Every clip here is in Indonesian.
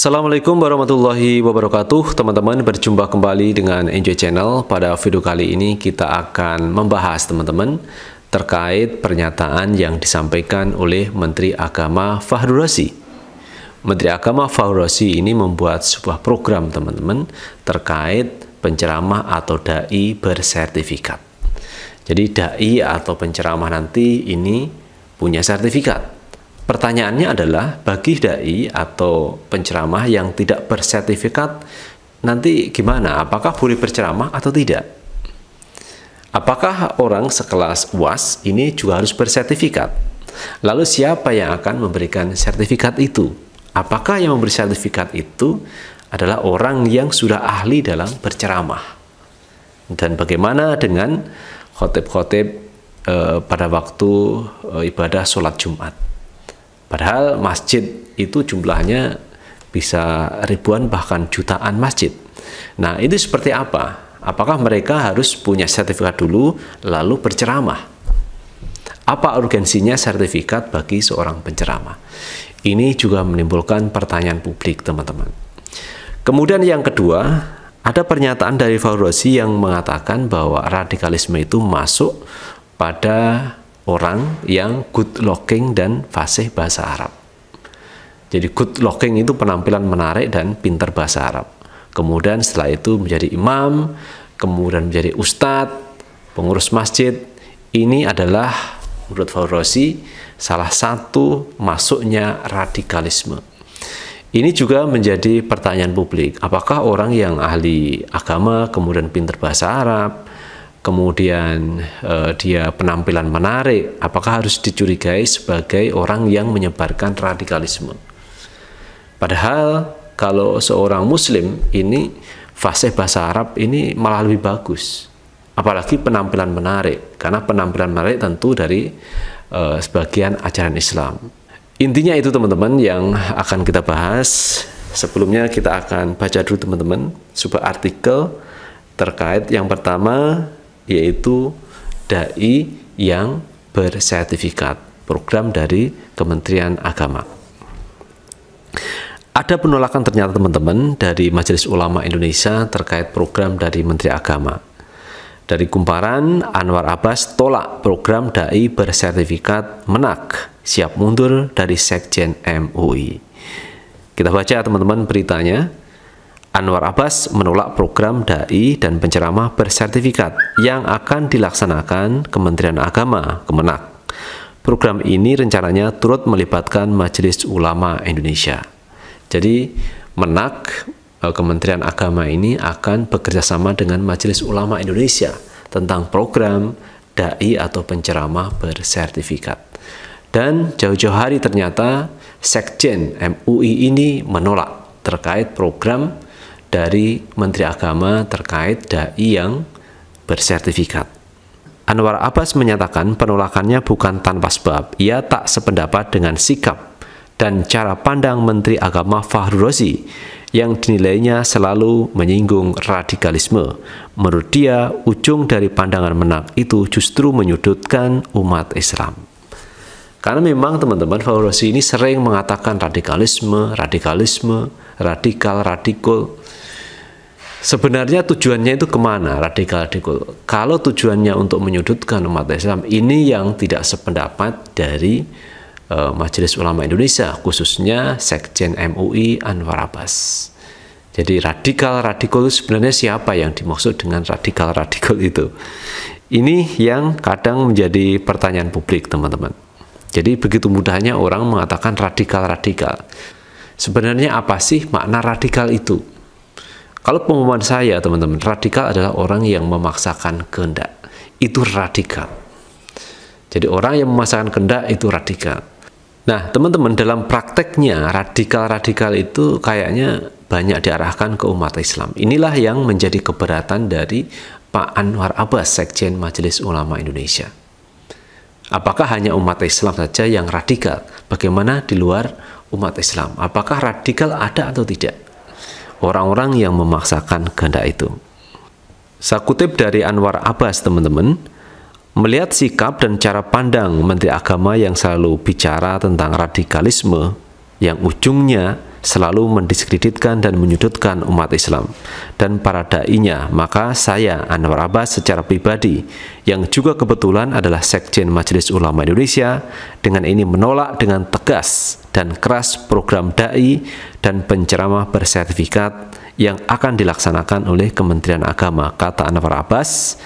Assalamualaikum warahmatullahi wabarakatuh Teman-teman berjumpa kembali dengan Enjoy Channel Pada video kali ini kita akan membahas teman-teman Terkait pernyataan yang disampaikan oleh Menteri Agama Fahru Razi Menteri Agama Fahru Razi ini membuat sebuah program teman-teman Terkait penceramah atau da'i bersertifikat Jadi da'i atau penceramah nanti ini punya sertifikat Pertanyaannya adalah bagi dai atau penceramah yang tidak bersertifikat nanti gimana? Apakah boleh berceramah atau tidak? Apakah orang sekelas UAS ini juga harus bersertifikat? Lalu siapa yang akan memberikan sertifikat itu? Apakah yang memberi sertifikat itu adalah orang yang sudah ahli dalam berceramah? Dan bagaimana dengan khotib-khotib eh, pada waktu eh, ibadah sholat Jumat? Padahal masjid itu jumlahnya bisa ribuan bahkan jutaan masjid. Nah, itu seperti apa? Apakah mereka harus punya sertifikat dulu lalu berceramah? Apa urgensinya sertifikat bagi seorang penceramah? Ini juga menimbulkan pertanyaan publik, teman-teman. Kemudian yang kedua, ada pernyataan dari Faurosi yang mengatakan bahwa radikalisme itu masuk pada orang yang good looking dan fasih bahasa Arab. Jadi good looking itu penampilan menarik dan pintar bahasa Arab. Kemudian setelah itu menjadi imam, kemudian menjadi ustadz, pengurus masjid. Ini adalah menurut Faurosi salah satu masuknya radikalisme. Ini juga menjadi pertanyaan publik, apakah orang yang ahli agama kemudian pintar bahasa Arab, kemudian eh, dia penampilan menarik, apakah harus dicurigai sebagai orang yang menyebarkan radikalisme? Padahal kalau seorang muslim ini fase bahasa Arab ini malah lebih bagus. Apalagi penampilan menarik, karena penampilan menarik tentu dari eh, sebagian ajaran Islam. Intinya itu teman-teman yang akan kita bahas. Sebelumnya kita akan baca dulu teman-teman sebuah artikel terkait yang pertama yaitu dai yang bersertifikat program dari Kementerian Agama. Ada penolakan ternyata teman-teman dari Majelis Ulama Indonesia terkait program dari Menteri Agama. Dari Kumparan, Anwar Abbas tolak program dai bersertifikat menak, siap mundur dari Sekjen MUI. Kita baca teman-teman beritanya. Anwar Abbas menolak program dai dan penceramah bersertifikat yang akan dilaksanakan Kementerian Agama Kemenak. Program ini rencananya turut melibatkan Majelis Ulama Indonesia. Jadi, Menak e, Kementerian Agama ini akan bekerjasama dengan Majelis Ulama Indonesia tentang program dai atau penceramah bersertifikat. Dan jauh-jauh hari ternyata Sekjen MUI ini menolak terkait program dari Menteri Agama terkait dai yang bersertifikat. Anwar Abbas menyatakan penolakannya bukan tanpa sebab. Ia tak sependapat dengan sikap dan cara pandang Menteri Agama Fahru Rozi yang dinilainya selalu menyinggung radikalisme. Menurut dia, ujung dari pandangan menak itu justru menyudutkan umat Islam. Karena memang teman-teman Fahru Rozi ini sering mengatakan radikalisme, radikalisme, radikal, radikal. Sebenarnya tujuannya itu kemana radikal radikal? Kalau tujuannya untuk menyudutkan umat Islam, ini yang tidak sependapat dari uh, Majelis Ulama Indonesia, khususnya Sekjen MUI Anwar Abbas. Jadi radikal radikal sebenarnya siapa yang dimaksud dengan radikal radikal itu? Ini yang kadang menjadi pertanyaan publik teman-teman. Jadi begitu mudahnya orang mengatakan radikal radikal. Sebenarnya apa sih makna radikal itu? Kalau pemahaman saya, teman-teman, radikal adalah orang yang memaksakan kehendak. Itu radikal. Jadi orang yang memaksakan kehendak itu radikal. Nah, teman-teman, dalam prakteknya radikal-radikal itu kayaknya banyak diarahkan ke umat Islam. Inilah yang menjadi keberatan dari Pak Anwar Abbas, Sekjen Majelis Ulama Indonesia. Apakah hanya umat Islam saja yang radikal? Bagaimana di luar umat Islam? Apakah radikal ada atau tidak? orang-orang yang memaksakan kehendak itu. Saya kutip dari Anwar Abbas, teman-teman, melihat sikap dan cara pandang Menteri Agama yang selalu bicara tentang radikalisme yang ujungnya selalu mendiskreditkan dan menyudutkan umat Islam dan para dai-nya, maka saya Anwar Abbas secara pribadi yang juga kebetulan adalah Sekjen Majelis Ulama Indonesia dengan ini menolak dengan tegas dan keras program dai dan penceramah bersertifikat yang akan dilaksanakan oleh Kementerian Agama, kata Anwar Abbas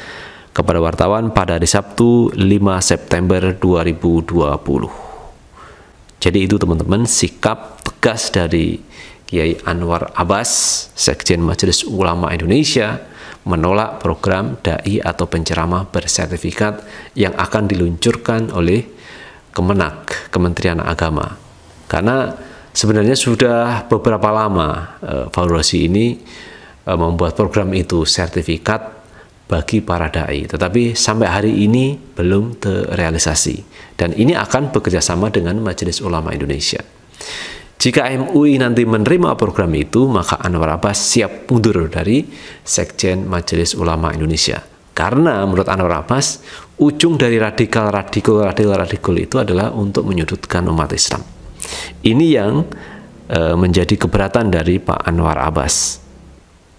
kepada wartawan pada hari Sabtu 5 September 2020. Jadi itu teman-teman sikap tegas dari Kiai Anwar Abbas, Sekjen Majelis Ulama Indonesia, menolak program dai atau penceramah bersertifikat yang akan diluncurkan oleh Kemenak, Kementerian Agama. Karena sebenarnya sudah beberapa lama eh, ini eh, membuat program itu sertifikat bagi para dai, tetapi sampai hari ini belum terrealisasi. Dan ini akan bekerjasama dengan Majelis Ulama Indonesia. Jika MUI nanti menerima program itu, maka Anwar Abbas siap mundur dari Sekjen Majelis Ulama Indonesia. Karena menurut Anwar Abbas, ujung dari radikal, radikal, radikal, radikal itu adalah untuk menyudutkan umat Islam. Ini yang e, menjadi keberatan dari Pak Anwar Abbas.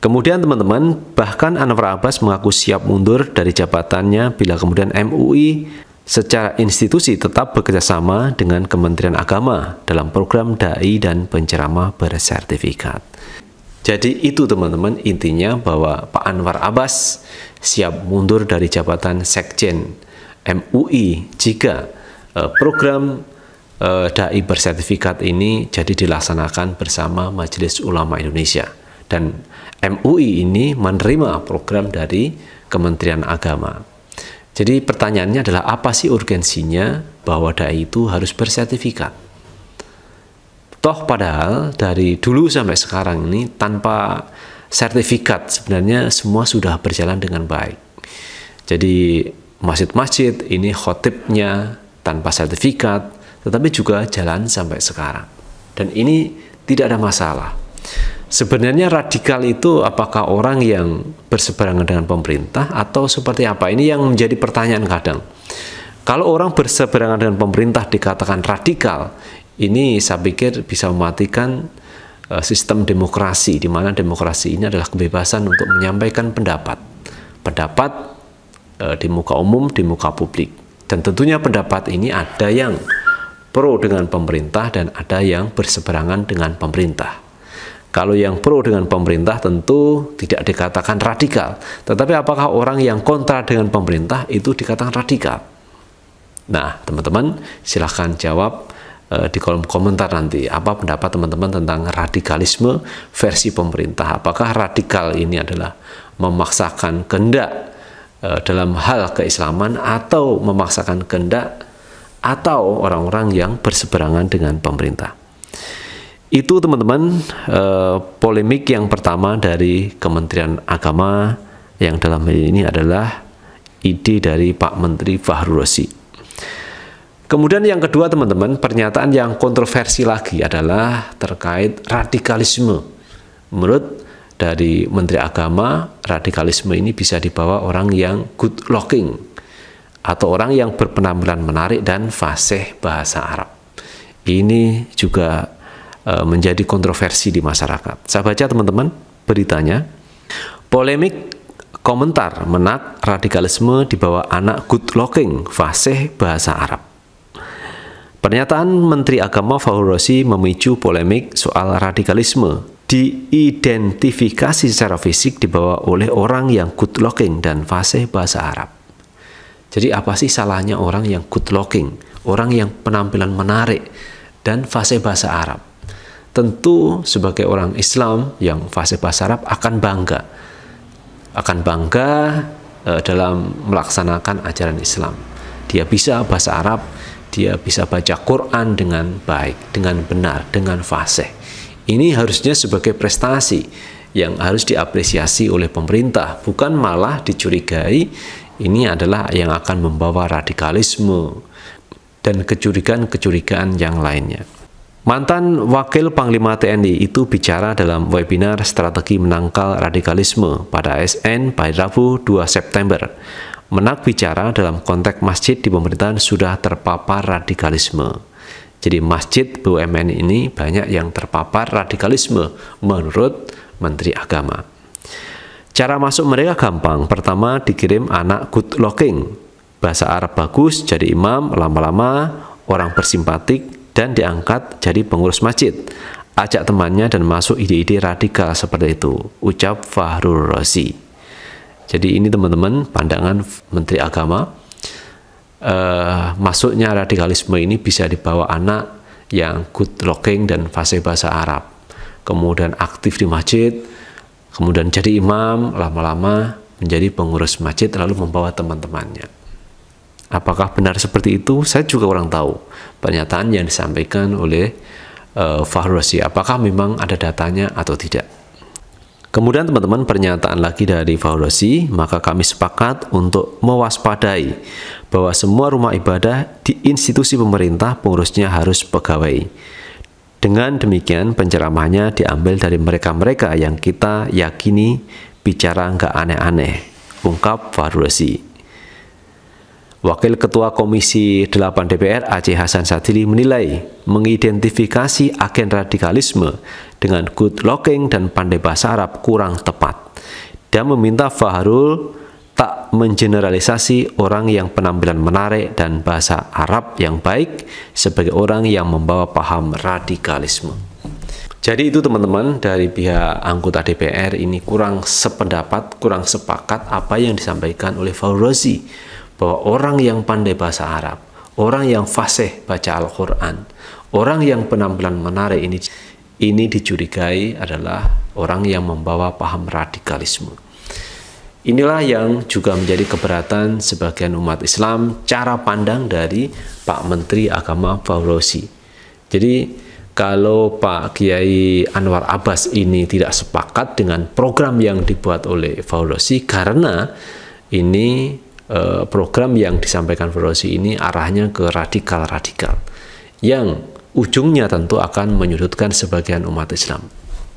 Kemudian teman-teman, bahkan Anwar Abbas mengaku siap mundur dari jabatannya bila kemudian MUI secara institusi tetap bekerjasama dengan Kementerian Agama dalam program da'i dan penceramah bersertifikat. Jadi itu teman-teman intinya bahwa Pak Anwar Abbas siap mundur dari jabatan Sekjen MUI jika eh, program eh, da'i bersertifikat ini jadi dilaksanakan bersama Majelis Ulama Indonesia dan MUI ini menerima program dari Kementerian Agama. Jadi pertanyaannya adalah apa sih urgensinya bahwa dai itu harus bersertifikat? Toh padahal dari dulu sampai sekarang ini tanpa sertifikat sebenarnya semua sudah berjalan dengan baik. Jadi masjid-masjid ini khotibnya tanpa sertifikat, tetapi juga jalan sampai sekarang. Dan ini tidak ada masalah. Sebenarnya radikal itu apakah orang yang berseberangan dengan pemerintah atau seperti apa? Ini yang menjadi pertanyaan kadang. Kalau orang berseberangan dengan pemerintah dikatakan radikal, ini saya pikir bisa mematikan eh, sistem demokrasi di mana demokrasi ini adalah kebebasan untuk menyampaikan pendapat. Pendapat eh, di muka umum, di muka publik. Dan tentunya pendapat ini ada yang pro dengan pemerintah dan ada yang berseberangan dengan pemerintah. Kalau yang pro dengan pemerintah tentu tidak dikatakan radikal. Tetapi apakah orang yang kontra dengan pemerintah itu dikatakan radikal? Nah, teman-teman silahkan jawab eh, di kolom komentar nanti apa pendapat teman-teman tentang radikalisme versi pemerintah. Apakah radikal ini adalah memaksakan kehendak eh, dalam hal keislaman atau memaksakan kehendak atau orang-orang yang berseberangan dengan pemerintah. Itu teman-teman eh, polemik yang pertama dari Kementerian Agama yang dalam hal ini adalah ide dari Pak Menteri Fahru Rosi. Kemudian yang kedua teman-teman, pernyataan yang kontroversi lagi adalah terkait radikalisme. Menurut dari Menteri Agama, radikalisme ini bisa dibawa orang yang good looking atau orang yang berpenampilan menarik dan fasih bahasa Arab. Ini juga Eh, menjadi kontroversi di masyarakat. Saya baca teman-teman beritanya, polemik komentar menak radikalisme di bawah anak good looking fasih bahasa Arab. Pernyataan Menteri Agama Rosi memicu polemik soal radikalisme diidentifikasi secara fisik dibawa oleh orang yang good looking dan fasih bahasa Arab. Jadi apa sih salahnya orang yang good looking, orang yang penampilan menarik dan fasih bahasa Arab? tentu sebagai orang Islam yang fase bahasa Arab akan bangga akan bangga uh, dalam melaksanakan ajaran Islam dia bisa bahasa Arab dia bisa baca Quran dengan baik dengan benar dengan fase ini harusnya sebagai prestasi yang harus diapresiasi oleh pemerintah bukan malah dicurigai ini adalah yang akan membawa radikalisme dan kecurigaan-kecurigaan yang lainnya Mantan Wakil Panglima TNI itu bicara dalam webinar Strategi Menangkal Radikalisme pada ASN pada Rabu 2 September. Menak bicara dalam konteks masjid di pemerintahan sudah terpapar radikalisme. Jadi masjid BUMN ini banyak yang terpapar radikalisme menurut Menteri Agama. Cara masuk mereka gampang. Pertama dikirim anak good looking. Bahasa Arab bagus jadi imam, lama-lama orang bersimpatik dan diangkat jadi pengurus masjid. Ajak temannya dan masuk ide-ide radikal seperti itu, ucap Fahrul Rozi. Jadi ini teman-teman pandangan Menteri Agama. Uh, masuknya radikalisme ini bisa dibawa anak yang good looking dan fase bahasa Arab. Kemudian aktif di masjid, kemudian jadi imam, lama-lama menjadi pengurus masjid lalu membawa teman-temannya. Apakah benar seperti itu? Saya juga kurang tahu pernyataan yang disampaikan oleh uh, eh, Fahrosi. Apakah memang ada datanya atau tidak? Kemudian teman-teman pernyataan lagi dari Fahrosi, maka kami sepakat untuk mewaspadai bahwa semua rumah ibadah di institusi pemerintah pengurusnya harus pegawai. Dengan demikian penceramahnya diambil dari mereka-mereka yang kita yakini bicara nggak aneh-aneh, ungkap Fahrosi. Wakil Ketua Komisi 8 DPR Aceh Hasan Sadili menilai mengidentifikasi agen radikalisme dengan good looking dan pandai bahasa Arab kurang tepat. Dia meminta Fahrul tak mengeneralisasi orang yang penampilan menarik dan bahasa Arab yang baik sebagai orang yang membawa paham radikalisme. Jadi itu teman-teman dari pihak anggota DPR ini kurang sependapat, kurang sepakat apa yang disampaikan oleh Fauzi bahwa orang yang pandai bahasa Arab, orang yang fasih baca Al-Quran, orang yang penampilan menarik ini, ini dicurigai adalah orang yang membawa paham radikalisme. Inilah yang juga menjadi keberatan sebagian umat Islam cara pandang dari Pak Menteri Agama Fauzi. Jadi kalau Pak Kiai Anwar Abbas ini tidak sepakat dengan program yang dibuat oleh Fauzi karena ini Eh, program yang disampaikan Ferozi ini arahnya ke radikal-radikal yang ujungnya tentu akan menyudutkan sebagian umat Islam.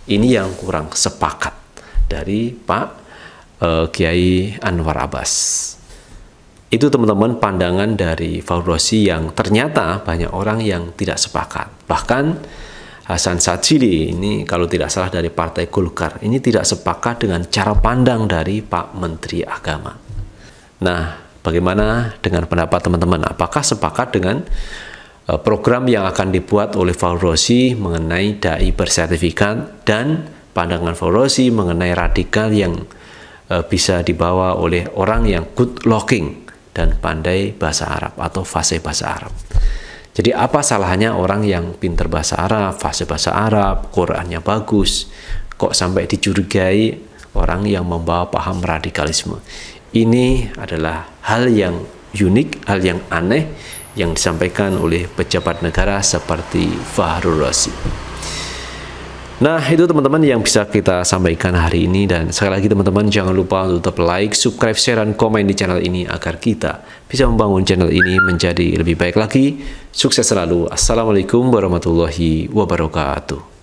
Ini yang kurang sepakat dari Pak uh, Kiai Anwar Abbas. Itu teman-teman pandangan dari Faurosi yang ternyata banyak orang yang tidak sepakat. Bahkan Hasan Sajili ini kalau tidak salah dari Partai Golkar, ini tidak sepakat dengan cara pandang dari Pak Menteri Agama. Nah, bagaimana dengan pendapat teman-teman? Apakah sepakat dengan e, program yang akan dibuat oleh Faurosi mengenai dai bersertifikat dan pandangan Faurosi mengenai radikal yang e, bisa dibawa oleh orang yang good looking dan pandai bahasa Arab atau fase bahasa Arab. Jadi apa salahnya orang yang pinter bahasa Arab, fase bahasa Arab, Qurannya bagus, kok sampai dicurigai orang yang membawa paham radikalisme? Ini adalah hal yang unik, hal yang aneh yang disampaikan oleh pejabat negara seperti Fahrul Razi. Nah, itu teman-teman yang bisa kita sampaikan hari ini dan sekali lagi teman-teman jangan lupa untuk tetap like, subscribe, share, dan komen di channel ini agar kita bisa membangun channel ini menjadi lebih baik lagi. Sukses selalu. Assalamualaikum warahmatullahi wabarakatuh.